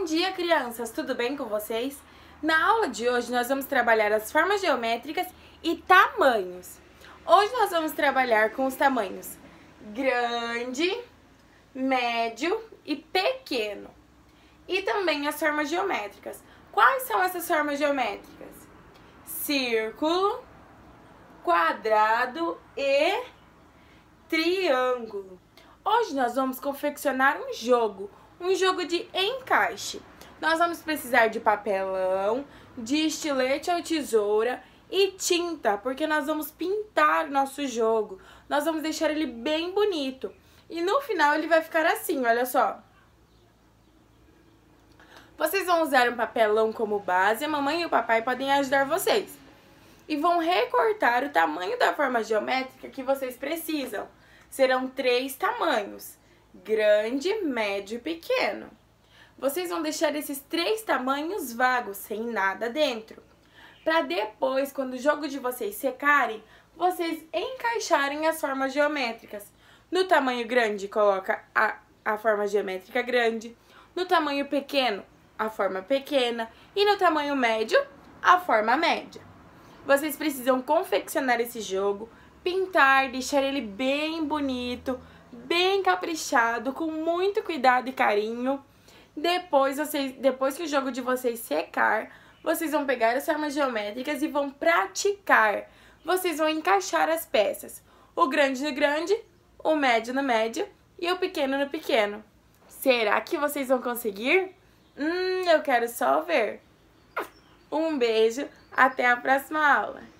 Bom dia, crianças! Tudo bem com vocês? Na aula de hoje, nós vamos trabalhar as formas geométricas e tamanhos. Hoje nós vamos trabalhar com os tamanhos grande, médio e pequeno. E também as formas geométricas. Quais são essas formas geométricas? Círculo, quadrado e triângulo. Hoje nós vamos confeccionar um jogo, um jogo de encaixe. Nós vamos precisar de papelão, de estilete ou tesoura e tinta, porque nós vamos pintar nosso jogo. Nós vamos deixar ele bem bonito. E no final ele vai ficar assim, olha só. Vocês vão usar um papelão como base, a mamãe e o papai podem ajudar vocês. E vão recortar o tamanho da forma geométrica que vocês precisam. Serão três tamanhos grande, médio e pequeno. Vocês vão deixar esses três tamanhos vagos, sem nada dentro. Para depois, quando o jogo de vocês secarem, vocês encaixarem as formas geométricas. No tamanho grande, coloca a, a forma geométrica grande. No tamanho pequeno, a forma pequena. E no tamanho médio, a forma média. Vocês precisam confeccionar esse jogo, pintar, deixar ele bem bonito, bem caprichado, com muito cuidado e carinho. Depois, vocês, depois que o jogo de vocês secar, vocês vão pegar as formas geométricas e vão praticar. Vocês vão encaixar as peças. O grande no grande, o médio no médio e o pequeno no pequeno. Será que vocês vão conseguir? Hum, eu quero só ver. Um beijo, até a próxima aula.